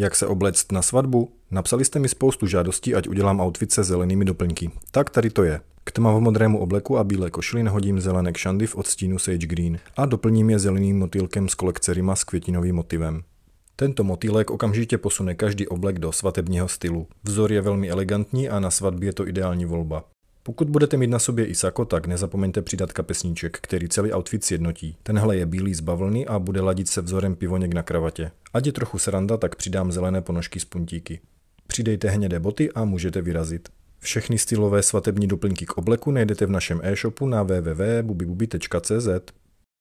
Jak se oblect na svatbu? Napsali jste mi spoustu žádostí, ať udělám outfit se zelenými doplňky. Tak tady to je. K tmavomodrému obleku a bílé košili nahodím zelenek šandy v odstínu Sage Green a doplním je zeleným motýlkem z kolekce Rima s květinovým motivem. Tento motýlek okamžitě posune každý oblek do svatebního stylu. Vzor je velmi elegantní a na svatbě je to ideální volba. Pokud budete mít na sobě i sako, tak nezapomeňte přidat kapesníček, který celý outfit sjednotí. Tenhle je bílý z bavlny a bude ladit se vzorem pivoněk na kravatě. Ať je trochu sranda, tak přidám zelené ponožky s puntíky. Přidejte hnědé boty a můžete vyrazit. Všechny stylové svatební doplňky k obleku najdete v našem e-shopu na www.bubibubi.cz.